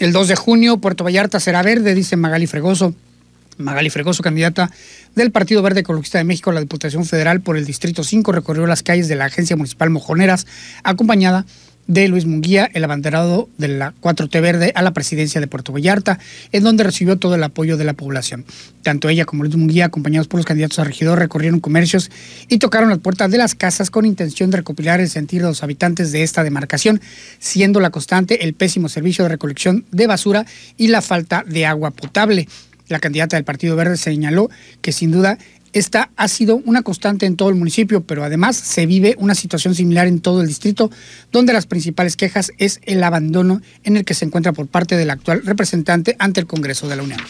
El 2 de junio, Puerto Vallarta será verde, dice Magali Fregoso. Magali Fregoso, candidata del Partido Verde Ecologista de México a la Diputación Federal por el Distrito 5, recorrió las calles de la Agencia Municipal Mojoneras, acompañada de Luis Munguía, el abanderado de la 4T Verde, a la presidencia de Puerto Vallarta, en donde recibió todo el apoyo de la población. Tanto ella como Luis Munguía, acompañados por los candidatos a regidor, recorrieron comercios y tocaron las puertas de las casas con intención de recopilar el sentir de los habitantes de esta demarcación, siendo la constante el pésimo servicio de recolección de basura y la falta de agua potable la candidata del Partido Verde, señaló que sin duda esta ha sido una constante en todo el municipio, pero además se vive una situación similar en todo el distrito, donde las principales quejas es el abandono en el que se encuentra por parte del actual representante ante el Congreso de la Unión.